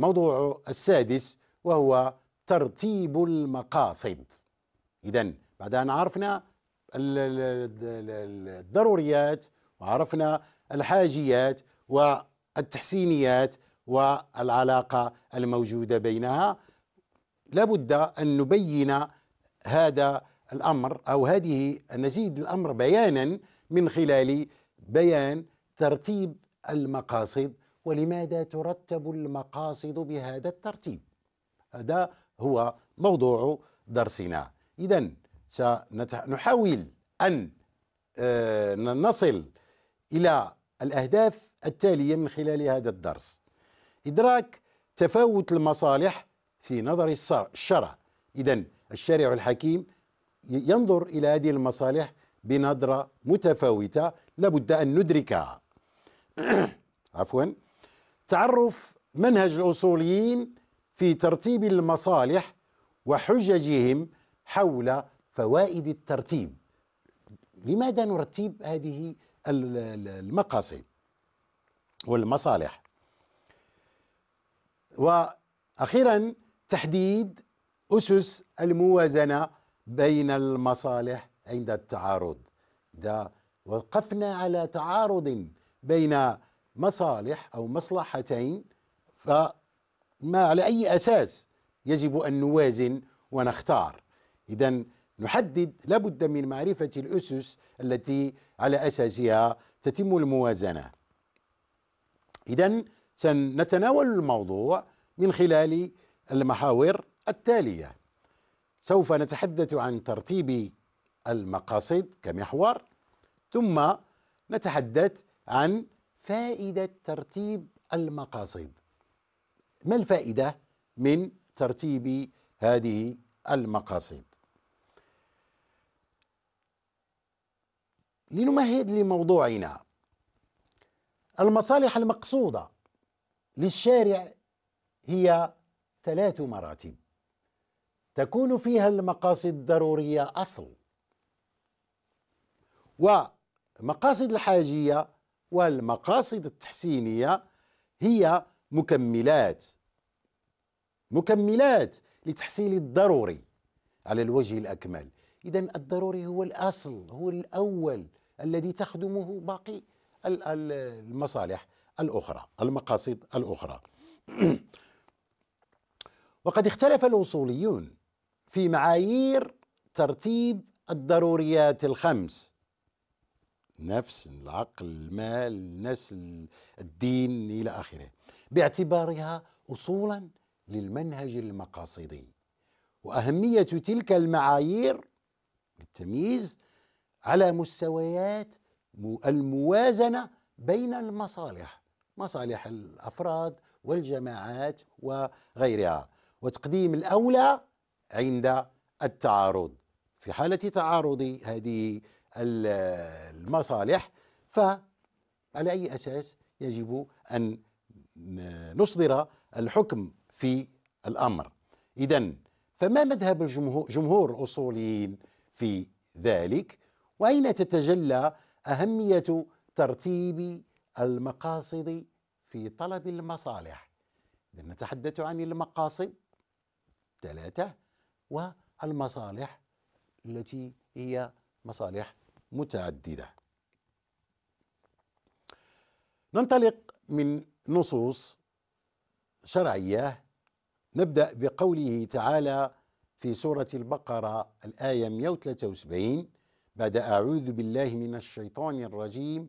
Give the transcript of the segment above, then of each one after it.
موضوع السادس وهو ترتيب المقاصد إذا بعد أن عرفنا الضروريات وعرفنا الحاجيات والتحسينيات والعلاقة الموجودة بينها لابد أن نبين هذا الأمر أو هذه نزيد الأمر بيانا من خلال بيان ترتيب المقاصد ولماذا ترتب المقاصد بهذا الترتيب هذا هو موضوع درسنا إذا سنحاول أن آه، نصل إلى الأهداف التالية من خلال هذا الدرس إدراك تفاوت المصالح في نظر الشرع إذا الشارع الحكيم ينظر إلى هذه المصالح بنظرة متفاوتة لابد أن ندركها عفواً تعرف منهج الاصوليين في ترتيب المصالح وحججهم حول فوائد الترتيب لماذا نرتب هذه المقاصد والمصالح واخيرا تحديد اسس الموازنه بين المصالح عند التعارض اذا وقفنا على تعارض بين مصالح أو مصلحتين فما على أي أساس يجب أن نوازن ونختار إذا نحدد لابد من معرفة الأسس التي على أساسها تتم الموازنة إذا سنتناول الموضوع من خلال المحاور التالية سوف نتحدث عن ترتيب المقاصد كمحور ثم نتحدث عن فائدة ترتيب المقاصد ما الفائدة من ترتيب هذه المقاصد لنمهد لموضوعنا المصالح المقصودة للشارع هي ثلاث مراتب تكون فيها المقاصد الضرورية أصل ومقاصد الحاجية والمقاصد التحسينية هي مكملات مكملات لتحصيل الضروري على الوجه الأكمل إذا الضروري هو الأصل هو الأول الذي تخدمه باقي المصالح الأخرى المقاصد الأخرى وقد اختلف الأصوليون في معايير ترتيب الضروريات الخمس النفس العقل المال النسل الدين إلى آخره باعتبارها أصولا للمنهج المقاصدي وأهمية تلك المعايير للتمييز على مستويات الموازنة بين المصالح مصالح الأفراد والجماعات وغيرها وتقديم الأولى عند التعارض في حالة تعارض هذه المصالح فعلى أي أساس يجب أن نصدر الحكم في الأمر إذا فما مذهب الجمهور جمهور الأصوليين في ذلك وأين تتجلى أهمية ترتيب المقاصد في طلب المصالح نتحدث عن المقاصد ثلاثة والمصالح التي هي مصالح متعددة ننطلق من نصوص شرعية نبدأ بقوله تعالى في سورة البقرة الآية 173 بعد أعوذ بالله من الشيطان الرجيم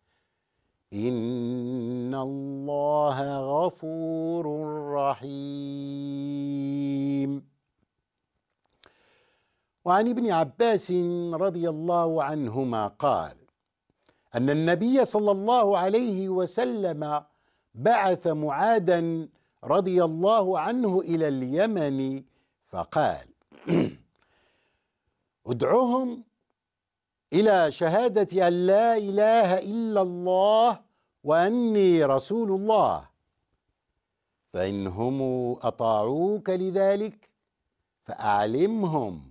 إن الله غفور رحيم وعن ابن عباس رضي الله عنهما قال أن النبي صلى الله عليه وسلم بعث معادا رضي الله عنه إلى اليمن فقال ادعهم إلى شهادة أن لا إله إلا الله وأني رسول الله فإن هم أطاعوك لذلك فأعلمهم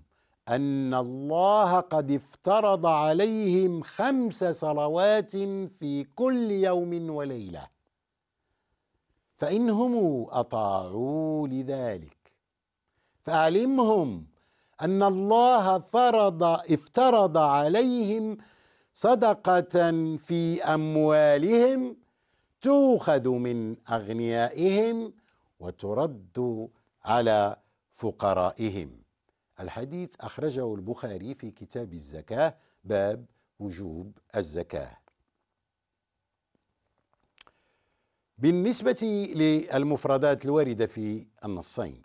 أن الله قد افترض عليهم خمس صلوات في كل يوم وليلة فإن هم أطاعوا لذلك فأعلمهم أن الله فرض افترض عليهم صدقة في أموالهم تؤخذ من أغنيائهم وترد على فقرائهم الحديث أخرجه البخاري في كتاب الزكاة باب وجوب الزكاة بالنسبة للمفردات الواردة في النصين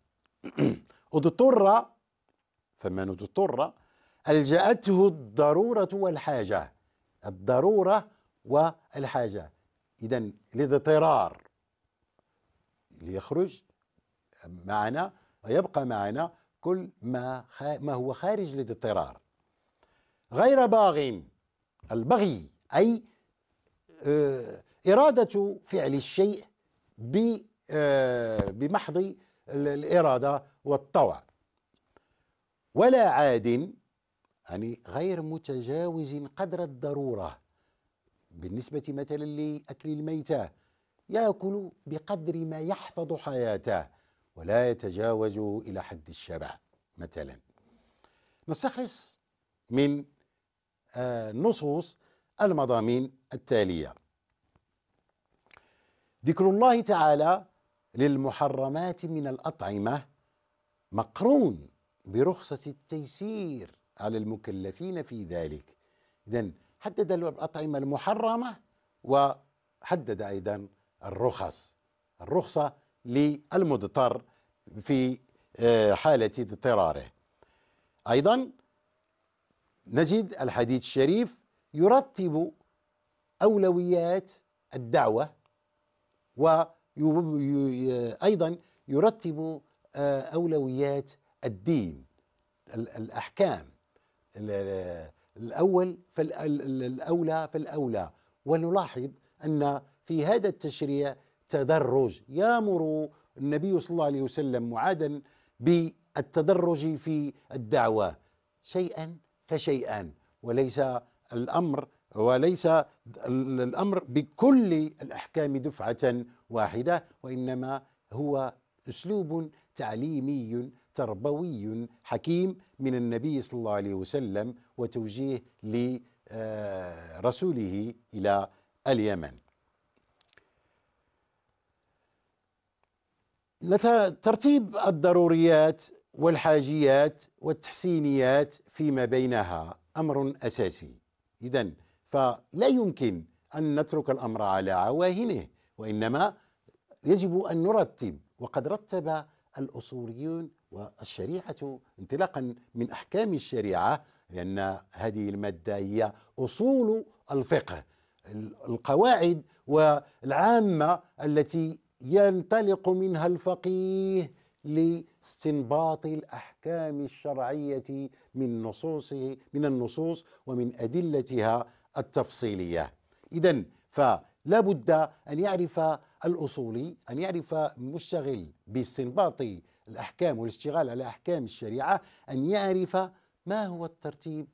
اضطر ثمانة اضطر ألجأته الضرورة والحاجة الضرورة والحاجة إذا الاضطرار ليخرج معنا ويبقى معنا كل ما ما هو خارج للاضطرار غير باغ البغي أي آه، إرادة فعل الشيء آه، بمحض الإرادة والطوع ولا عاد يعني غير متجاوز قدر الضرورة بالنسبة مثلا لأكل الميتة يأكل بقدر ما يحفظ حياته ولا يتجاوز إلى حد الشبع مثلا نستخلص من آه، نصوص المضامين التالية ذكر الله تعالى للمحرمات من الأطعمة مقرون برخصة التيسير على المكلفين في ذلك إذا حدد الأطعمة المحرمة وحدد أيضا الرخص الرخصة للمضطر في آه، حالة اضطراره أيضا نجد الحديث الشريف يرتب أولويات الدعوة وأيضا يرتب آه، أولويات الدين الأحكام الأول فالأولى فالأولى ونلاحظ أن في هذا التشريع تدرج يامر النبي صلى الله عليه وسلم معادا بالتدرج في الدعوة شيئا فشيئا وليس الأمر وليس الأمر بكل الأحكام دفعة واحدة وإنما هو أسلوب تعليمي تربوي حكيم من النبي صلى الله عليه وسلم وتوجيه لرسوله آه، الى اليمن. ترتيب الضروريات والحاجيات والتحسينيات فيما بينها امر اساسي. اذا فلا يمكن ان نترك الامر على عواهنه وانما يجب ان نرتب وقد رتب الأصوليون والشريعة انطلاقا من أحكام الشريعة لأن هذه المادة هي أصول الفقه القواعد والعامة التي ينطلق منها الفقيه لاستنباط الأحكام الشرعية من نصوصه من النصوص ومن أدلتها التفصيلية إذا ف لابد أن يعرف الأصولي أن يعرف المشتغل باستنباط الأحكام والاشتغال على أحكام الشريعة أن يعرف ما هو الترتيب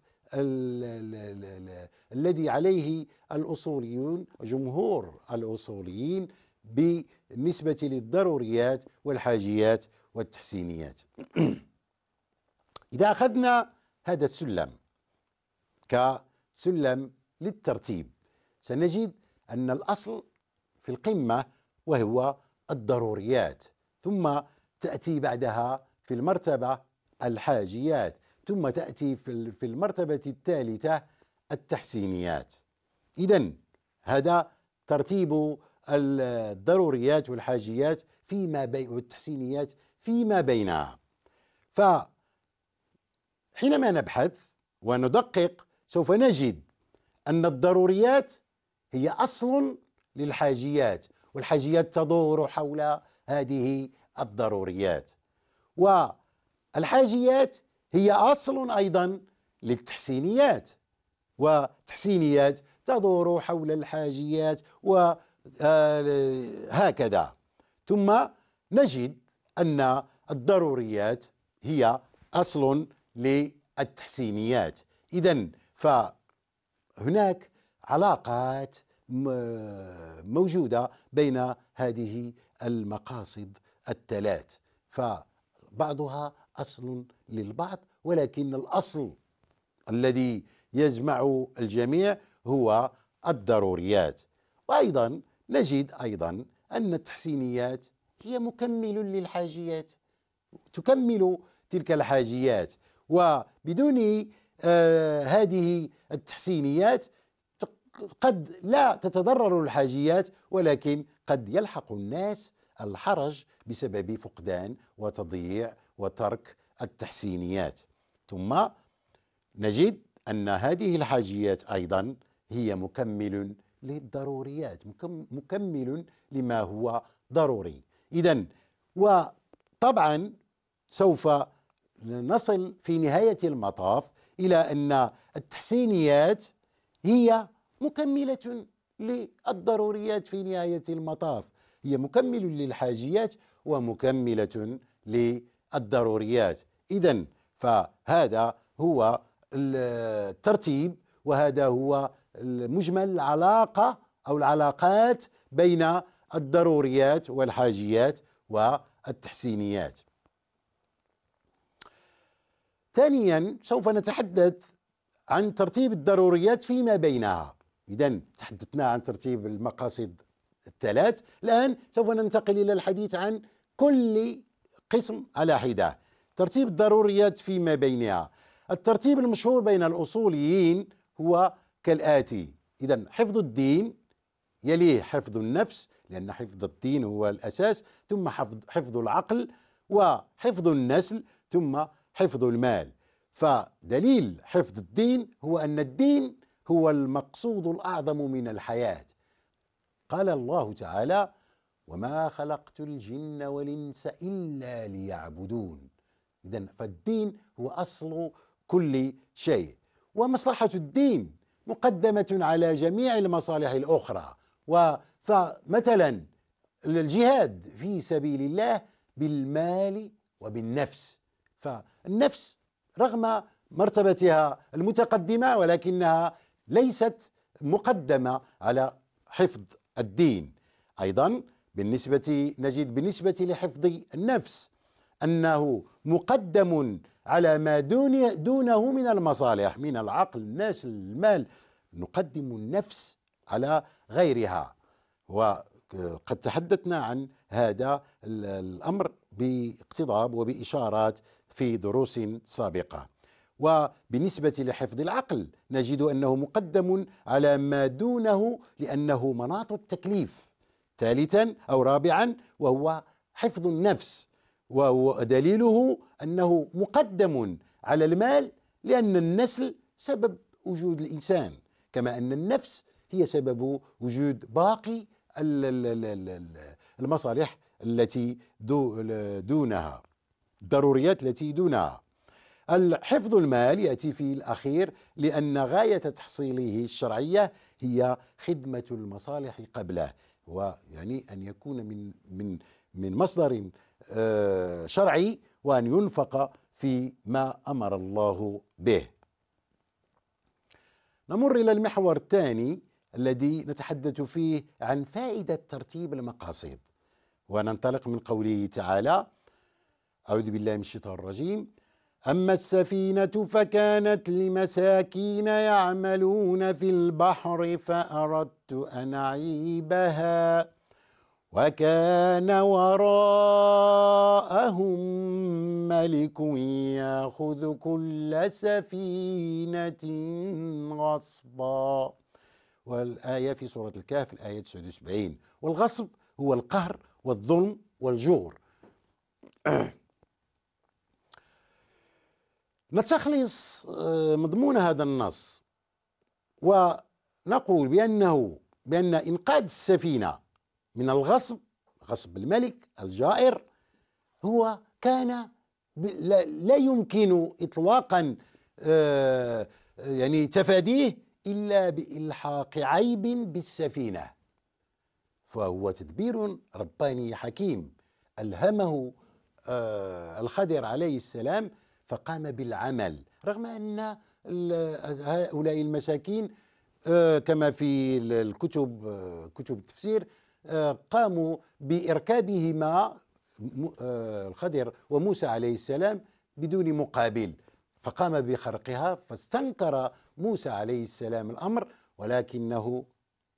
الذي عليه الأصوليون جمهور الأصوليين بالنسبة للضروريات والحاجيات والتحسينيات إذا أخذنا هذا السلم كسلم للترتيب سنجد أن الأصل في القمة وهو الضروريات ثم تأتي بعدها في المرتبة الحاجيات ثم تأتي في المرتبة الثالثة التحسينيات إذا هذا ترتيب الضروريات والحاجيات فيما بين والتحسينيات فيما بينها فحينما نبحث وندقق سوف نجد أن الضروريات هي أصل للحاجيات والحاجيات تدور حول هذه الضروريات والحاجيات هي أصل أيضا للتحسينيات وتحسينيات تدور حول الحاجيات وهكذا آه، ثم نجد أن الضروريات هي أصل للتحسينيات إذا فهناك علاقات موجوده بين هذه المقاصد الثلاث فبعضها اصل للبعض ولكن الاصل الذي يجمع الجميع هو الضروريات وايضا نجد ايضا ان التحسينيات هي مكمل للحاجيات تكمل تلك الحاجيات وبدون آه هذه التحسينيات قد لا تتضرر الحاجيات ولكن قد يلحق الناس الحرج بسبب فقدان وتضييع وترك التحسينيات ثم نجد ان هذه الحاجيات ايضا هي مكمل للضروريات مكمل لما هو ضروري اذا وطبعا سوف نصل في نهايه المطاف الى ان التحسينيات هي مكملة للضروريات في نهاية المطاف هي مكمل للحاجيات ومكملة للضروريات إذا فهذا هو الترتيب وهذا هو مجمل العلاقة أو العلاقات بين الضروريات والحاجيات والتحسينيات ثانيا سوف نتحدث عن ترتيب الضروريات فيما بينها إذا تحدثنا عن ترتيب المقاصد الثلاث الآن سوف ننتقل إلى الحديث عن كل قسم على حدة ترتيب الضروريات فيما بينها الترتيب المشهور بين الأصوليين هو كالآتي إذا حفظ الدين يليه حفظ النفس لأن حفظ الدين هو الأساس ثم حفظ, حفظ العقل وحفظ النسل ثم حفظ المال فدليل حفظ الدين هو أن الدين هو المقصود الاعظم من الحياه قال الله تعالى وما خلقت الجن والانس الا ليعبدون اذا فالدين هو اصل كل شيء ومصلحه الدين مقدمه على جميع المصالح الاخرى فمثلا الجهاد في سبيل الله بالمال وبالنفس فالنفس رغم مرتبتها المتقدمه ولكنها ليست مقدمة على حفظ الدين أيضا بالنسبة نجد بالنسبة لحفظ النفس أنه مقدم على ما دون دونه من المصالح من العقل الناس المال نقدم النفس على غيرها وقد تحدثنا عن هذا الأمر باقتضاب وبإشارات في دروس سابقة وبالنسبة لحفظ العقل نجد أنه مقدم على ما دونه لأنه مناط التكليف ثالثا أو رابعا وهو حفظ النفس وهو دليله أنه مقدم على المال لأن النسل سبب وجود الإنسان كما أن النفس هي سبب وجود باقي المصالح التي دونها الضروريات التي دونها حفظ المال يأتي في الأخير لأن غاية تحصيله الشرعية هي خدمة المصالح قبله ويعني أن يكون من من من مصدر آه، شرعي وأن ينفق في ما أمر الله به نمر إلى المحور الثاني الذي نتحدث فيه عن فائدة ترتيب المقاصد وننطلق من قوله تعالى أعوذ بالله من الشيطان الرجيم أما السفينة فكانت لمساكين يعملون في البحر فأردت أن أعيبها وكان وراءهم ملك ياخذ كل سفينة غصبا والآية في سورة الكهف الآية 79 والغصب هو القهر والظلم والجور لتخليص آه، مضمون هذا النص ونقول بأنه بأن إنقاذ السفينة من الغصب غصب الملك الجائر هو كان لا يمكن إطلاقا آه، يعني تفاديه إلا بإلحاق عيب بالسفينة فهو تدبير رباني حكيم ألهمه آه، الخضر عليه السلام فقام بالعمل رغم أن هؤلاء المساكين آه، كما في الكتب آه، كتب التفسير آه، قاموا بإركابهما الخضر وموسى عليه السلام بدون مقابل فقام بخرقها فاستنكر موسى عليه السلام الأمر ولكنه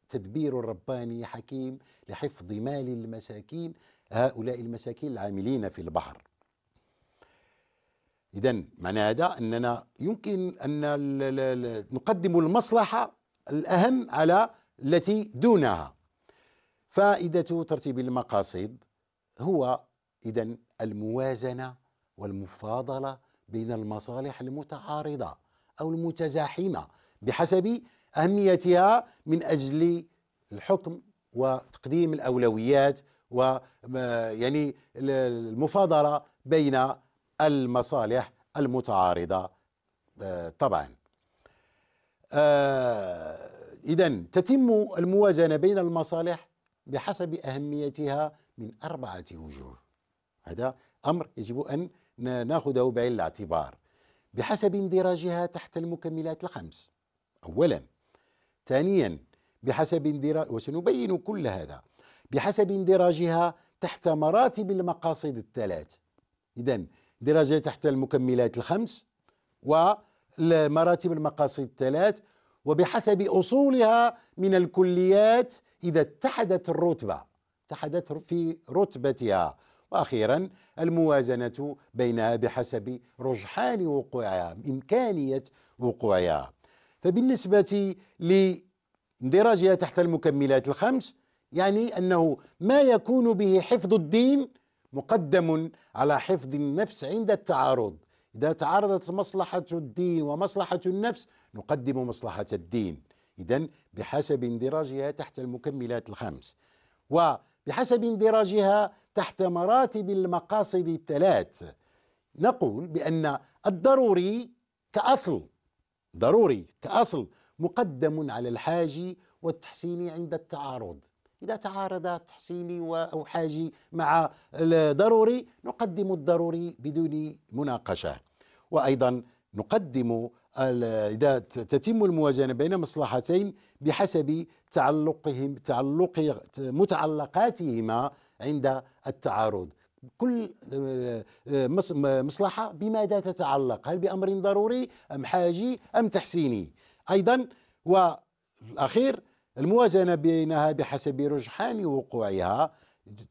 تدبير رباني حكيم لحفظ مال المساكين هؤلاء المساكين العاملين في البحر إذا معنى هذا أننا يمكن أن نقدم المصلحة الأهم على التي دونها فائدة ترتيب المقاصد هو إذا الموازنة والمفاضلة بين المصالح المتعارضة أو المتزاحمة بحسب أهميتها من أجل الحكم وتقديم الأولويات و يعني المفاضلة بين المصالح المتعارضة آه، طبعا آه، إذا تتم الموازنة بين المصالح بحسب أهميتها من أربعة وجوه هذا أمر يجب أن ناخذه بعين الاعتبار بحسب اندراجها تحت المكملات الخمس أولا ثانيا بحسب اندراج وسنبين كل هذا بحسب اندراجها تحت مراتب المقاصد الثلاث إذا درجة تحت المكملات الخمس ومراتب المقاصد الثلاث وبحسب أصولها من الكليات إذا اتحدت الرتبة اتحدت في رتبتها واخيرا الموازنه بينها بحسب رجحان وقوعها امكانيه وقوعها فبالنسبه لدرجها تحت المكملات الخمس يعني انه ما يكون به حفظ الدين مقدم على حفظ النفس عند التعارض إذا تعارضت مصلحة الدين ومصلحة النفس نقدم مصلحة الدين إذا بحسب اندراجها تحت المكملات الخمس وبحسب اندراجها تحت مراتب المقاصد الثلاث نقول بأن الضروري كأصل ضروري كأصل مقدم على الحاج والتحسين عند التعارض إذا تعارض تحصيلي حاجي مع الضروري نقدم الضروري بدون مناقشة وأيضا نقدم إذا تتم الموازنة بين مصلحتين بحسب تعلقهم تعلق متعلقاتهما عند التعارض كل آه، مصلحة بماذا تتعلق هل بأمر ضروري أم حاجي أم تحسيني أيضا والأخير الموازنة بينها بحسب رجحان وقوعها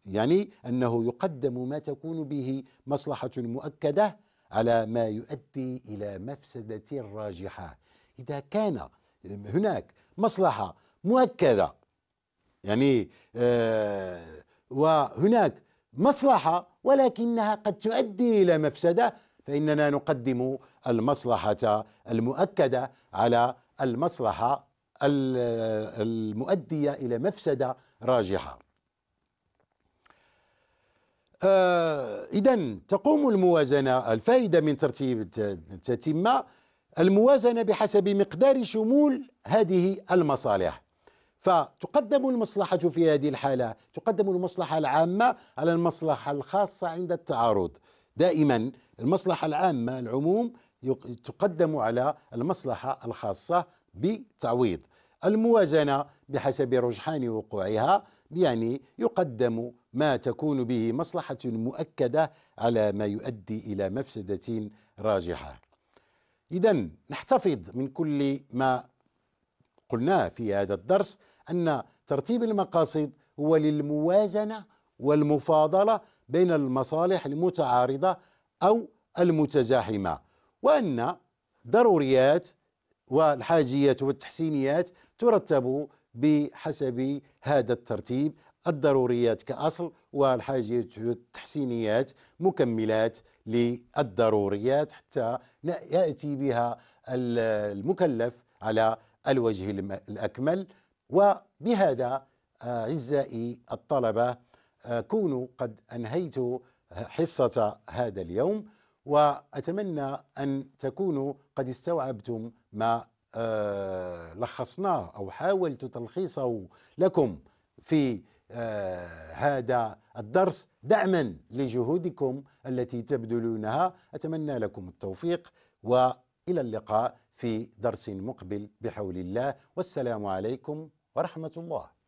يعني أنه يقدم ما تكون به مصلحة مؤكدة على ما يؤدي إلى مفسدة راجحة إذا كان هناك مصلحة مؤكدة يعني آه وهناك مصلحة ولكنها قد تؤدي إلى مفسدة فإننا نقدم المصلحة المؤكدة على المصلحة المؤدية إلى مفسدة راجحة آه، إذا تقوم الموازنة الفائدة من ترتيب التتمة الموازنة بحسب مقدار شمول هذه المصالح فتقدم المصلحة في هذه الحالة تقدم المصلحة العامة على المصلحة الخاصة عند التعارض دائما المصلحة العامة العموم تقدم على المصلحة الخاصة بتعويض الموازنة بحسب رجحان وقوعها يعني يقدم ما تكون به مصلحة مؤكدة على ما يؤدي إلى مفسدة راجحة إذا نحتفظ من كل ما قلناه في هذا الدرس أن ترتيب المقاصد هو للموازنة والمفاضلة بين المصالح المتعارضة أو المتزاحمة وأن ضروريات والحاجيات والتحسينيات ترتب بحسب هذا الترتيب الضروريات كأصل والحاجيات والتحسينيات مكملات للضروريات حتى يأتي بها المكلف على الوجه الأكمل وبهذا آه، أعزائي الطلبة آه، كونوا قد أنهيت حصة هذا اليوم وأتمنى أن تكونوا قد استوعبتم ما آه، لخصناه أو حاولت تلخيصه لكم في آه، هذا الدرس دعما لجهودكم التي تبذلونها أتمنى لكم التوفيق وإلى اللقاء في درس مقبل بحول الله والسلام عليكم ورحمة الله